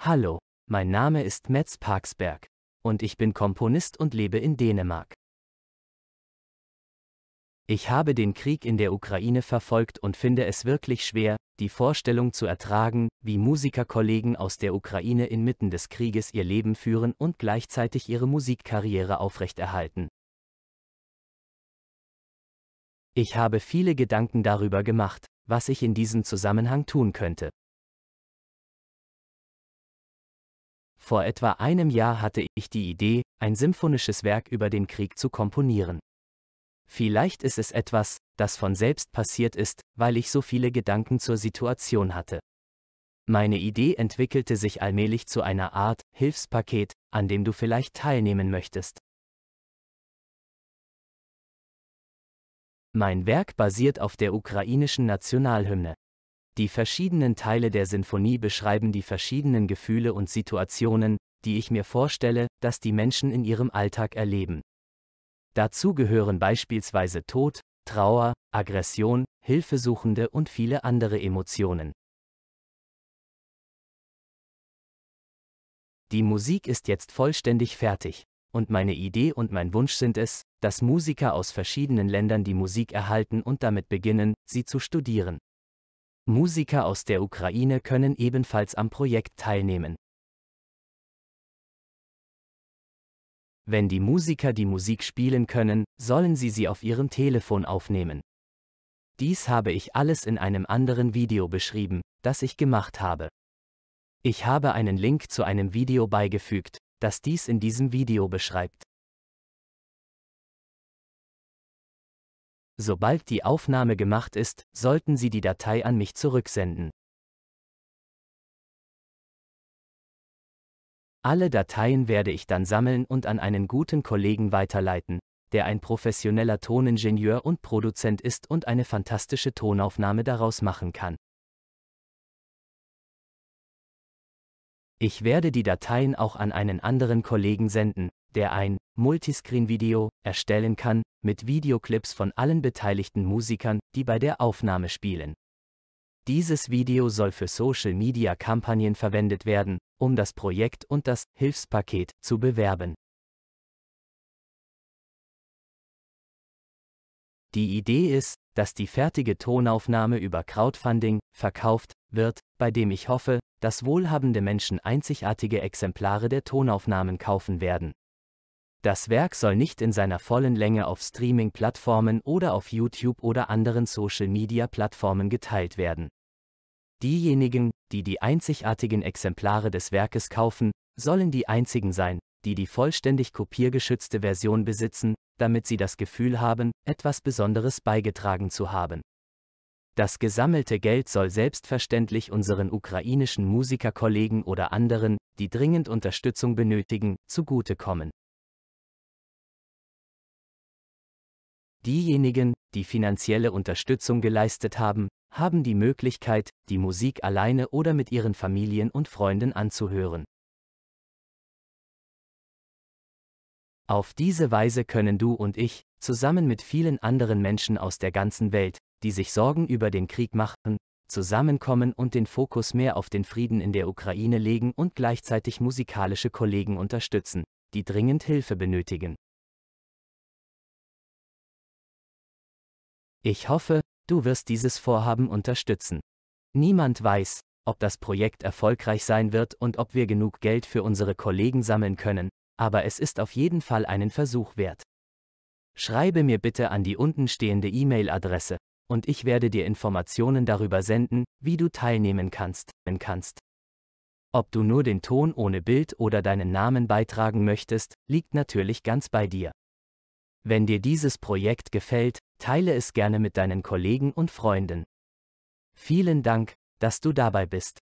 Hallo, mein Name ist Metz Parksberg und ich bin Komponist und lebe in Dänemark. Ich habe den Krieg in der Ukraine verfolgt und finde es wirklich schwer, die Vorstellung zu ertragen, wie Musikerkollegen aus der Ukraine inmitten des Krieges ihr Leben führen und gleichzeitig ihre Musikkarriere aufrechterhalten. Ich habe viele Gedanken darüber gemacht, was ich in diesem Zusammenhang tun könnte. Vor etwa einem Jahr hatte ich die Idee, ein symphonisches Werk über den Krieg zu komponieren. Vielleicht ist es etwas, das von selbst passiert ist, weil ich so viele Gedanken zur Situation hatte. Meine Idee entwickelte sich allmählich zu einer Art Hilfspaket, an dem du vielleicht teilnehmen möchtest. Mein Werk basiert auf der ukrainischen Nationalhymne. Die verschiedenen Teile der Sinfonie beschreiben die verschiedenen Gefühle und Situationen, die ich mir vorstelle, dass die Menschen in ihrem Alltag erleben. Dazu gehören beispielsweise Tod, Trauer, Aggression, Hilfesuchende und viele andere Emotionen. Die Musik ist jetzt vollständig fertig. Und meine Idee und mein Wunsch sind es, dass Musiker aus verschiedenen Ländern die Musik erhalten und damit beginnen, sie zu studieren. Musiker aus der Ukraine können ebenfalls am Projekt teilnehmen. Wenn die Musiker die Musik spielen können, sollen sie sie auf ihrem Telefon aufnehmen. Dies habe ich alles in einem anderen Video beschrieben, das ich gemacht habe. Ich habe einen Link zu einem Video beigefügt, das dies in diesem Video beschreibt. Sobald die Aufnahme gemacht ist, sollten Sie die Datei an mich zurücksenden. Alle Dateien werde ich dann sammeln und an einen guten Kollegen weiterleiten, der ein professioneller Toningenieur und Produzent ist und eine fantastische Tonaufnahme daraus machen kann. Ich werde die Dateien auch an einen anderen Kollegen senden, der ein Multiscreen-Video erstellen kann, mit Videoclips von allen beteiligten Musikern, die bei der Aufnahme spielen. Dieses Video soll für Social-Media-Kampagnen verwendet werden, um das Projekt und das Hilfspaket zu bewerben. Die Idee ist, dass die fertige Tonaufnahme über Crowdfunding verkauft wird, bei dem ich hoffe, dass wohlhabende Menschen einzigartige Exemplare der Tonaufnahmen kaufen werden, das Werk soll nicht in seiner vollen Länge auf Streaming-Plattformen oder auf YouTube oder anderen Social-Media-Plattformen geteilt werden. Diejenigen, die die einzigartigen Exemplare des Werkes kaufen, sollen die einzigen sein, die die vollständig kopiergeschützte Version besitzen, damit sie das Gefühl haben, etwas Besonderes beigetragen zu haben. Das gesammelte Geld soll selbstverständlich unseren ukrainischen Musikerkollegen oder anderen, die dringend Unterstützung benötigen, zugutekommen. Diejenigen, die finanzielle Unterstützung geleistet haben, haben die Möglichkeit, die Musik alleine oder mit ihren Familien und Freunden anzuhören. Auf diese Weise können du und ich, zusammen mit vielen anderen Menschen aus der ganzen Welt, die sich Sorgen über den Krieg machten, zusammenkommen und den Fokus mehr auf den Frieden in der Ukraine legen und gleichzeitig musikalische Kollegen unterstützen, die dringend Hilfe benötigen. Ich hoffe, du wirst dieses Vorhaben unterstützen. Niemand weiß, ob das Projekt erfolgreich sein wird und ob wir genug Geld für unsere Kollegen sammeln können, aber es ist auf jeden Fall einen Versuch wert. Schreibe mir bitte an die untenstehende E-Mail-Adresse, und ich werde dir Informationen darüber senden, wie du teilnehmen kannst, kannst. Ob du nur den Ton ohne Bild oder deinen Namen beitragen möchtest, liegt natürlich ganz bei dir. Wenn dir dieses Projekt gefällt, teile es gerne mit deinen Kollegen und Freunden. Vielen Dank, dass du dabei bist.